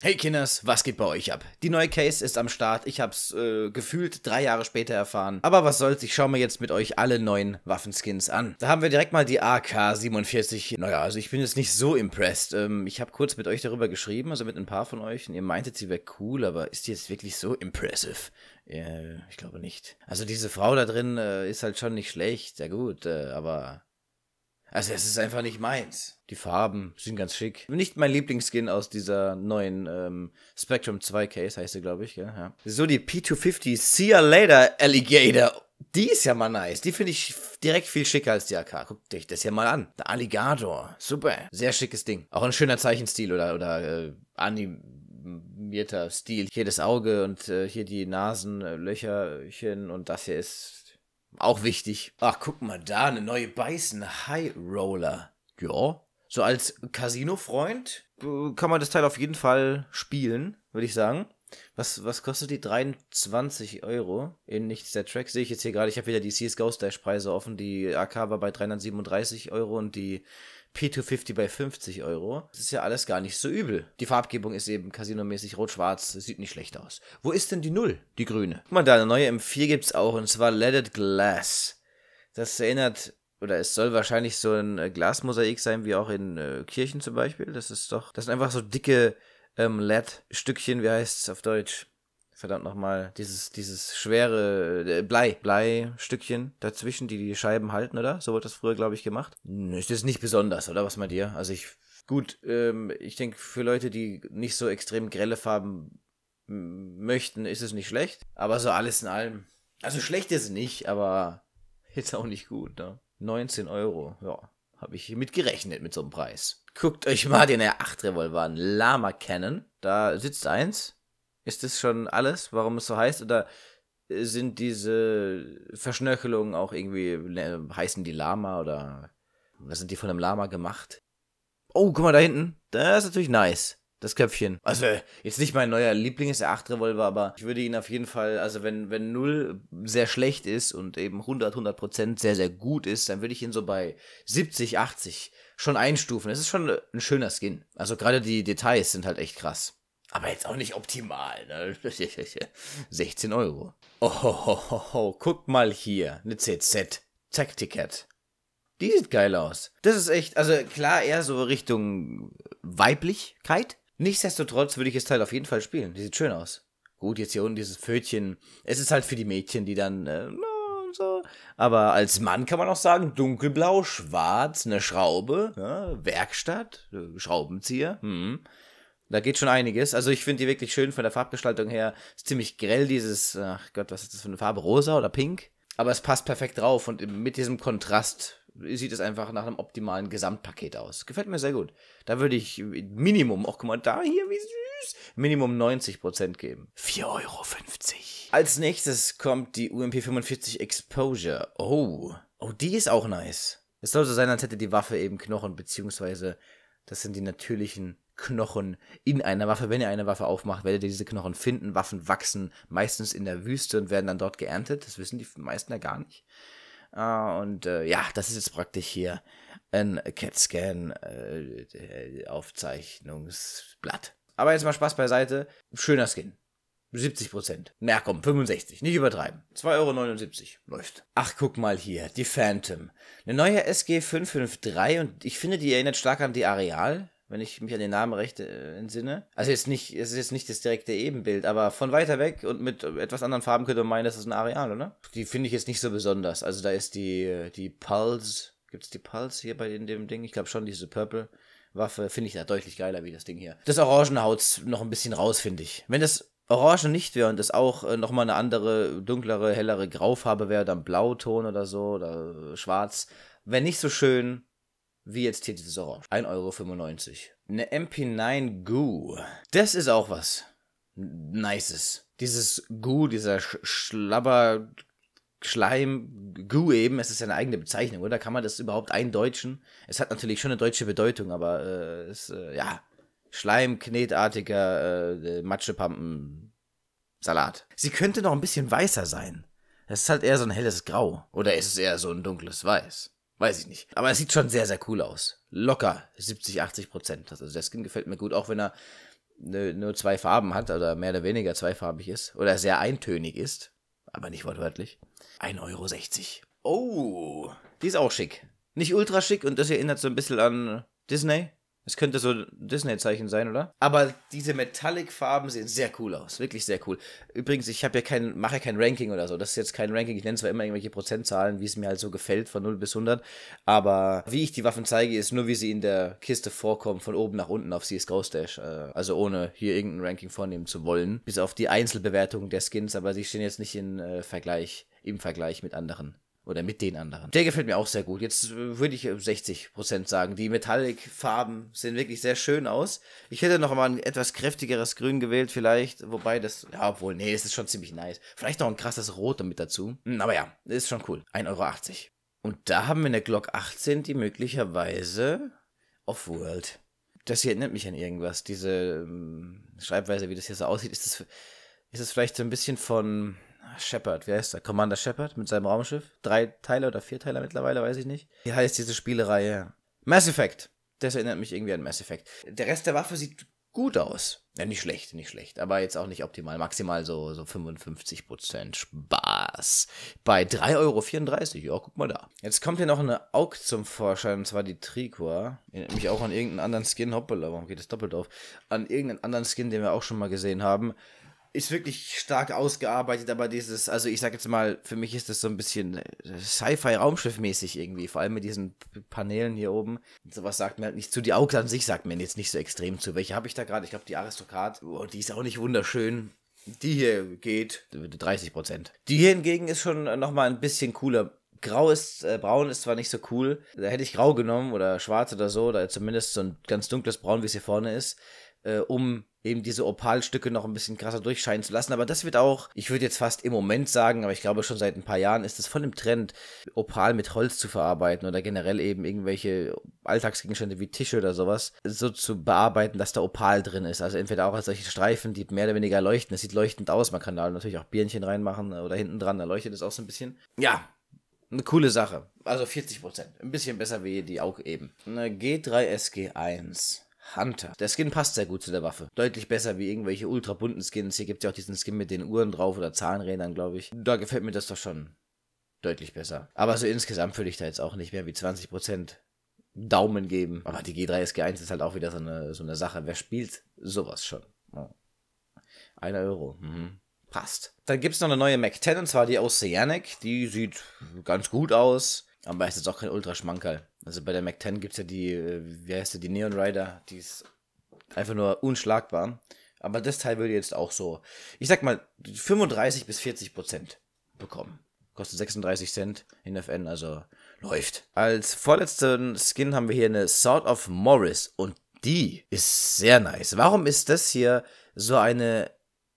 Hey Kinders, was geht bei euch ab? Die neue Case ist am Start. Ich hab's äh, gefühlt drei Jahre später erfahren. Aber was soll's, ich schau mir jetzt mit euch alle neuen Waffenskins an. Da haben wir direkt mal die AK-47. Naja, also ich bin jetzt nicht so impressed. Ähm, ich habe kurz mit euch darüber geschrieben, also mit ein paar von euch. Und ihr meintet, sie wäre cool, aber ist die jetzt wirklich so impressive? Äh, ich glaube nicht. Also diese Frau da drin äh, ist halt schon nicht schlecht. Ja gut, äh, aber also es ist einfach nicht meins. Die Farben sind ganz schick. Nicht mein Lieblingsskin aus dieser neuen ähm, Spectrum 2 Case, heißt sie, glaube ich. Gell? Ja. So, die P250 See ya later, Alligator. Die ist ja mal nice. Die finde ich direkt viel schicker als die AK. Guck dich das hier mal an. Der Alligator. Super. Sehr schickes Ding. Auch ein schöner Zeichenstil oder, oder äh, animierter Stil. Hier das Auge und äh, hier die Nasenlöcherchen und das hier ist auch wichtig. Ach, guck mal da, eine neue Beißen High Roller. Ja. So als Casino-Freund äh, kann man das Teil auf jeden Fall spielen, würde ich sagen. Was, was kostet die 23 Euro in nichts der Track? Sehe ich jetzt hier gerade. Ich habe wieder die csgo stash Preise offen. Die AK war bei 337 Euro und die P250 bei 50 Euro. Das ist ja alles gar nicht so übel. Die Farbgebung ist eben casinomäßig rot-schwarz, sieht nicht schlecht aus. Wo ist denn die Null, die grüne? Guck mal da, eine neue M4 gibt es auch und zwar Leaded Glass. Das erinnert oder es soll wahrscheinlich so ein äh, Glasmosaik sein, wie auch in äh, Kirchen zum Beispiel. Das ist doch, das sind einfach so dicke ähm, LED-Stückchen, wie heißt es auf Deutsch? verdammt nochmal, dieses, dieses schwere äh, Blei, Bleistückchen dazwischen, die die Scheiben halten, oder? So wird das früher, glaube ich, gemacht. Ist das nicht besonders, oder? Was meint ihr? Also ich, gut, ähm, ich denke, für Leute, die nicht so extrem grelle Farben möchten, ist es nicht schlecht. Aber so alles in allem. Also schlecht ist es nicht, aber jetzt auch nicht gut, ne? 19 Euro, ja. Habe ich mit gerechnet mit so einem Preis. Guckt euch mal den R8-Revolver an. Lama Cannon. Da sitzt eins ist das schon alles, warum es so heißt? Oder äh, sind diese Verschnörkelungen auch irgendwie, ne, heißen die Lama oder was sind die von einem Lama gemacht? Oh, guck mal da hinten. Das ist natürlich nice. Das Köpfchen. Also, jetzt nicht mein neuer Lieblings ist der 8-Revolver, aber ich würde ihn auf jeden Fall, also wenn, wenn 0 sehr schlecht ist und eben 100, 100 sehr, sehr gut ist, dann würde ich ihn so bei 70, 80 schon einstufen. Es ist schon ein schöner Skin. Also gerade die Details sind halt echt krass. Aber jetzt auch nicht optimal. Ne? 16 Euro. Oh, guck mal hier. Eine CZ. Tacticat. Die sieht geil aus. Das ist echt, also klar, eher so Richtung Weiblichkeit. Nichtsdestotrotz würde ich das Teil halt auf jeden Fall spielen. Die sieht schön aus. Gut, jetzt hier unten dieses Pfötchen. Es ist halt für die Mädchen, die dann. Äh, so. Aber als Mann kann man auch sagen, dunkelblau, schwarz, eine Schraube, ja, ne, Werkstatt, äh, Schraubenzieher. Hm. Da geht schon einiges. Also ich finde die wirklich schön von der Farbgestaltung her. Ist ziemlich grell dieses, ach Gott, was ist das für eine Farbe? Rosa oder pink? Aber es passt perfekt drauf und mit diesem Kontrast sieht es einfach nach einem optimalen Gesamtpaket aus. Gefällt mir sehr gut. Da würde ich Minimum, auch oh, guck mal, da hier, wie süß, Minimum 90% geben. 4,50 Euro. Als nächstes kommt die UMP 45 Exposure. Oh, oh, die ist auch nice. Es soll so sein, als hätte die Waffe eben Knochen, beziehungsweise das sind die natürlichen Knochen in einer Waffe. Wenn ihr eine Waffe aufmacht, werdet ihr diese Knochen finden. Waffen wachsen meistens in der Wüste und werden dann dort geerntet. Das wissen die meisten ja gar nicht. Uh, und uh, ja, das ist jetzt praktisch hier ein CAT-Scan-Aufzeichnungsblatt. Äh, uh, Aber jetzt mal Spaß beiseite. Schöner Skin. 70 Prozent. Na komm, 65. Nicht übertreiben. 2,79 Euro. Läuft. Ach, guck mal hier. Die Phantom. Eine neue SG553 und ich finde, die erinnert stark an die Areal wenn ich mich an den Namen recht äh, entsinne. Also jetzt nicht, es ist jetzt nicht das direkte Ebenbild, aber von weiter weg und mit etwas anderen Farben könnte man meinen, das ist ein Areal, oder? Die finde ich jetzt nicht so besonders. Also da ist die, äh, die Pulse, es die Pulse hier bei dem, dem Ding? Ich glaube schon, diese Purple. Waffe finde ich da deutlich geiler wie das Ding hier. Das Orangen haut's noch ein bisschen raus, finde ich. Wenn das Orange nicht wäre und das auch äh, nochmal eine andere, dunklere, hellere Graufarbe wäre, dann Blauton oder so oder äh, Schwarz, wäre nicht so schön wie jetzt hier dieses Orange. 1,95 Euro. Eine MP9 Goo. Das ist auch was. Nices. Dieses Goo, dieser Sch Schlabber, Schleim, Goo eben, es ist ja eine eigene Bezeichnung, oder? Kann man das überhaupt eindeutschen? Es hat natürlich schon eine deutsche Bedeutung, aber äh, es, äh, ja, Schleim, knetartiger, äh, Matschepampen, Salat. Sie könnte noch ein bisschen weißer sein. Es ist halt eher so ein helles Grau. Oder ist es eher so ein dunkles Weiß? Weiß ich nicht. Aber es sieht schon sehr, sehr cool aus. Locker 70, 80 Prozent. Also der Skin gefällt mir gut, auch wenn er ne, nur zwei Farben hat oder mehr oder weniger zweifarbig ist oder sehr eintönig ist, aber nicht wortwörtlich. 1,60 Euro. Oh, die ist auch schick. Nicht ultra schick und das erinnert so ein bisschen an Disney. Es könnte so Disney-Zeichen sein, oder? Aber diese Metallic-Farben sehen sehr cool aus. Wirklich sehr cool. Übrigens, ich ja kein, mache ja kein Ranking oder so. Das ist jetzt kein Ranking. Ich nenne zwar immer irgendwelche Prozentzahlen, wie es mir halt so gefällt, von 0 bis 100. Aber wie ich die Waffen zeige, ist nur, wie sie in der Kiste vorkommen, von oben nach unten auf CSGO Stash. Äh, also ohne hier irgendein Ranking vornehmen zu wollen. Bis auf die Einzelbewertung der Skins, aber sie stehen jetzt nicht in äh, Vergleich, im Vergleich mit anderen oder mit den anderen. Der gefällt mir auch sehr gut. Jetzt äh, würde ich 60% äh, sagen. Die Metallic-Farben sehen wirklich sehr schön aus. Ich hätte noch mal ein etwas kräftigeres Grün gewählt, vielleicht. Wobei das, ja, obwohl, nee, das ist schon ziemlich nice. Vielleicht noch ein krasses Rot damit dazu. Hm, aber ja, ist schon cool. 1,80 Euro. Und da haben wir eine Glock 18, die möglicherweise Off-World. Das hier erinnert mich an irgendwas. Diese ähm, Schreibweise, wie das hier so aussieht, ist das, ist das vielleicht so ein bisschen von Shepard, wie heißt er? Commander Shepard mit seinem Raumschiff. Drei Teile oder vier Teile mittlerweile, weiß ich nicht. Wie heißt diese Spielereihe? Mass Effect. Das erinnert mich irgendwie an Mass Effect. Der Rest der Waffe sieht gut aus. Ja, nicht schlecht, nicht schlecht. Aber jetzt auch nicht optimal. Maximal so, so 55% Spaß. Bei 3,34 Euro. Ja, guck mal da. Jetzt kommt hier noch eine Aug zum Vorschein, und zwar die Tricor. Erinnert mich auch an irgendeinen anderen Skin. Hoppala, warum geht das doppelt auf? An irgendeinen anderen Skin, den wir auch schon mal gesehen haben ist wirklich stark ausgearbeitet, aber dieses, also ich sag jetzt mal, für mich ist das so ein bisschen äh, Sci-Fi-Raumschiff-mäßig irgendwie, vor allem mit diesen Paneelen hier oben. sowas sagt mir halt nicht zu. Die Augen an sich sagt mir jetzt nicht so extrem zu. Welche habe ich da gerade? Ich glaube, die Aristokrat, oh, die ist auch nicht wunderschön. Die hier geht 30 Prozent. Die hier hingegen ist schon nochmal ein bisschen cooler. Grau ist, äh, braun ist zwar nicht so cool. Da hätte ich grau genommen oder schwarz oder so, oder zumindest so ein ganz dunkles Braun, wie es hier vorne ist äh, um eben diese Opalstücke noch ein bisschen krasser durchscheinen zu lassen. Aber das wird auch, ich würde jetzt fast im Moment sagen, aber ich glaube schon seit ein paar Jahren ist es voll im Trend, Opal mit Holz zu verarbeiten oder generell eben irgendwelche Alltagsgegenstände wie Tische oder sowas so zu bearbeiten, dass da Opal drin ist. Also entweder auch als solche Streifen, die mehr oder weniger leuchten. Es sieht leuchtend aus. Man kann da natürlich auch Birnchen reinmachen oder hinten dran, da leuchtet es auch so ein bisschen. Ja, eine coole Sache. Also 40 Prozent. Ein bisschen besser wie die auch eben. Eine G3SG1. Hunter. Der Skin passt sehr gut zu der Waffe. Deutlich besser wie irgendwelche ultra bunten Skins. Hier gibt es ja auch diesen Skin mit den Uhren drauf oder Zahnrädern, glaube ich. Da gefällt mir das doch schon deutlich besser. Aber so insgesamt würde ich da jetzt auch nicht mehr wie 20% Daumen geben. Aber die G3 SG1 ist halt auch wieder so eine, so eine Sache. Wer spielt sowas schon? Oh. Einer Euro. Mhm. Passt. Dann gibt es noch eine neue Mac 10, und zwar die Oceanic. Die sieht ganz gut aus aber es ist jetzt auch kein Ultraschmankerl. Also bei der Mac 10 gibt es ja die, äh, wie heißt die, die Neon Rider, die ist einfach nur unschlagbar. Aber das Teil würde jetzt auch so, ich sag mal, 35 bis 40 Prozent bekommen. Kostet 36 Cent in FN, also läuft. Als vorletzten Skin haben wir hier eine Sword of Morris und die ist sehr nice. Warum ist das hier so eine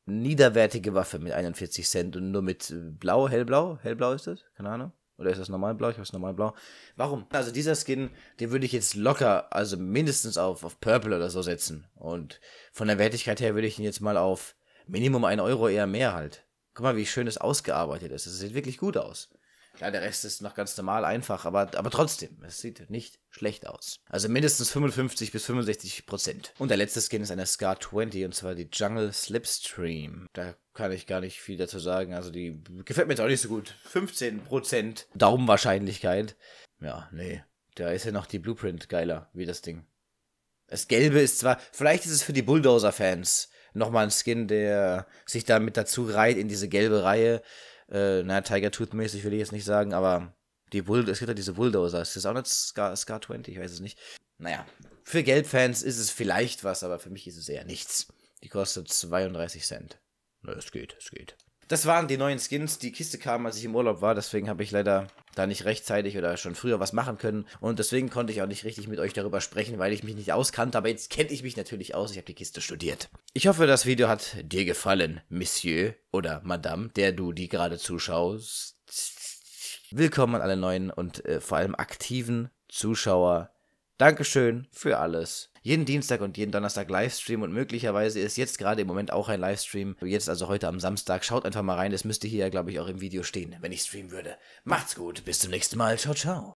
niederwertige Waffe mit 41 Cent und nur mit äh, blau, hellblau? Hellblau ist das? Keine Ahnung. Oder ist das normal blau? Ich habe es normal blau. Warum? Also dieser Skin, den würde ich jetzt locker, also mindestens auf, auf Purple oder so setzen. Und von der Wertigkeit her würde ich ihn jetzt mal auf Minimum 1 Euro eher mehr halt. Guck mal, wie schön das ausgearbeitet ist. Es sieht wirklich gut aus. Ja, der Rest ist noch ganz normal einfach, aber, aber trotzdem, es sieht nicht schlecht aus. Also mindestens 55 bis 65 Prozent. Und der letzte Skin ist eine Scar 20 und zwar die Jungle Slipstream. Da kann ich gar nicht viel dazu sagen. Also die gefällt mir jetzt auch nicht so gut. 15% Daumenwahrscheinlichkeit. Ja, nee. Da ist ja noch die Blueprint geiler, wie das Ding. Das Gelbe ist zwar, vielleicht ist es für die Bulldozer-Fans nochmal ein Skin, der sich da mit dazu reiht in diese gelbe Reihe. Äh, na, Tiger Tooth-mäßig will ich jetzt nicht sagen, aber die Bull es gibt ja diese Bulldozer. Ist das auch nicht Scar, Scar 20? Ich weiß es nicht. Naja, für Gelb-Fans ist es vielleicht was, aber für mich ist es eher nichts. Die kostet 32 Cent. Na, es geht, es geht. Das waren die neuen Skins. Die Kiste kam, als ich im Urlaub war. Deswegen habe ich leider da nicht rechtzeitig oder schon früher was machen können. Und deswegen konnte ich auch nicht richtig mit euch darüber sprechen, weil ich mich nicht auskannte. Aber jetzt kenne ich mich natürlich aus. Ich habe die Kiste studiert. Ich hoffe, das Video hat dir gefallen, Monsieur oder Madame, der du die gerade zuschaust. Willkommen an alle neuen und äh, vor allem aktiven Zuschauer. Dankeschön für alles jeden Dienstag und jeden Donnerstag Livestream und möglicherweise ist jetzt gerade im Moment auch ein Livestream. Jetzt also heute am Samstag. Schaut einfach mal rein. Das müsste hier ja, glaube ich, auch im Video stehen, wenn ich streamen würde. Macht's gut. Bis zum nächsten Mal. Ciao, ciao.